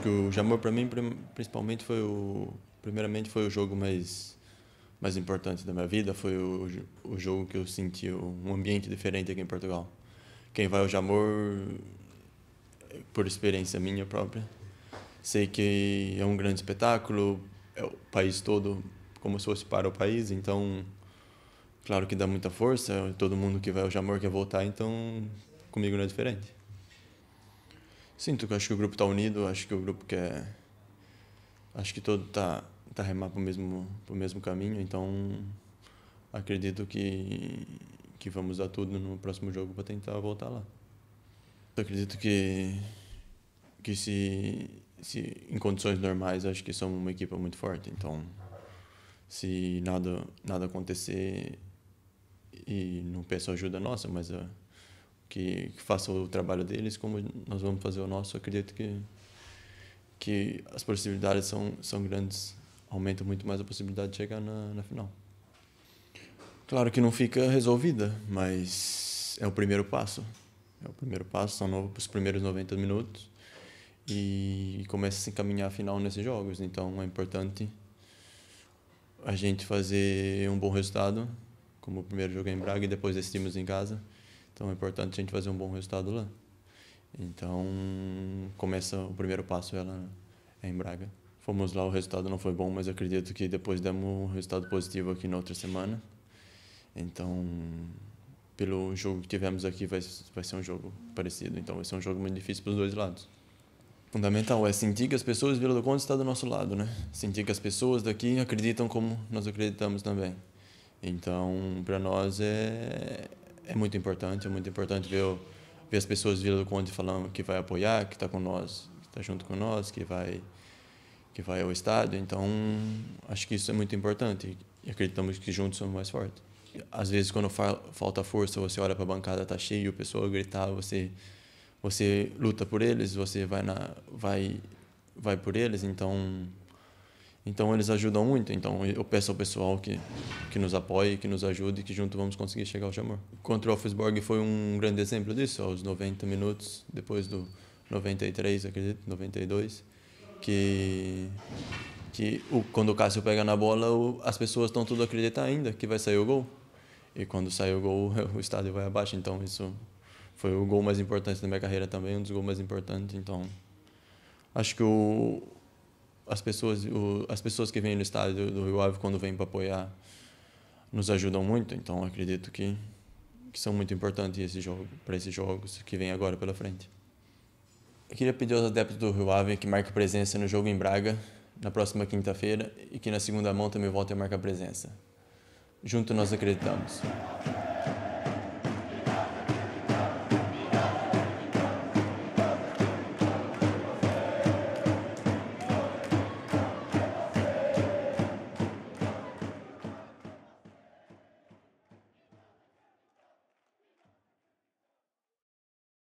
acho que o Jamor para mim principalmente foi o primeiramente foi o jogo mais mais importante da minha vida, foi o, o jogo que eu senti um ambiente diferente aqui em Portugal. Quem vai ao Jamor por experiência minha própria, sei que é um grande espetáculo, é o país todo como se fosse para o país, então claro que dá muita força, todo mundo que vai ao Jamor quer voltar, então comigo não é diferente. Sinto que acho que o grupo está unido, acho que o grupo quer. Acho que todo está tá remar para o mesmo, mesmo caminho, então acredito que, que vamos dar tudo no próximo jogo para tentar voltar lá. acredito que, que se, se em condições normais, acho que somos uma equipa muito forte, então se nada, nada acontecer e não peço ajuda nossa, mas. Uh, que, que faça o trabalho deles, como nós vamos fazer o nosso, acredito que que as possibilidades são são grandes, aumenta muito mais a possibilidade de chegar na, na final. Claro que não fica resolvida, mas é o primeiro passo. É o primeiro passo, são novo, os primeiros 90 minutos e começa a se encaminhar a final nesses jogos. Então é importante a gente fazer um bom resultado, como o primeiro jogo em Braga e depois decidimos em casa. Então é importante a gente fazer um bom resultado lá. Então começa o primeiro passo ela é em Braga. Fomos lá, o resultado não foi bom, mas acredito que depois demos um resultado positivo aqui na outra semana. Então, pelo jogo que tivemos aqui, vai, vai ser um jogo parecido. Então, vai ser um jogo muito difícil para os dois lados. Fundamental é sentir que as pessoas Vila do Conde está do nosso lado, né? Sentir que as pessoas daqui acreditam como nós acreditamos também. Então, para nós é é muito importante, é muito importante ver, ver as pessoas virando do Conde falando que vai apoiar, que está com nós, que está junto com nós, que vai que vai ao estado. Então, acho que isso é muito importante e acreditamos que juntos somos mais fortes. Às vezes, quando fa falta força, você olha para a bancada, está cheio, o pessoal grita você você luta por eles, você vai na vai vai por eles. Então então eles ajudam muito. Então eu peço ao pessoal que, que nos apoie, que nos ajude, que junto vamos conseguir chegar ao Chamor. Contra o Offsborg foi um grande exemplo disso, aos 90 minutos, depois do 93, acredito, 92, que que o, quando o Cássio pega na bola, o, as pessoas estão tudo acreditar ainda que vai sair o gol. E quando sai o gol, o estádio vai abaixo. Então isso foi o gol mais importante da minha carreira também, um dos gols mais importantes. Então acho que o as pessoas o, as pessoas que vêm no estádio do Rio Ave quando vêm para apoiar nos ajudam muito então acredito que que são muito importantes esse jogo para esses jogos que vêm agora pela frente eu queria pedir aos adeptos do Rio Ave que marquem presença no jogo em Braga na próxima quinta-feira e que na segunda mão também voltem a marcar presença junto nós acreditamos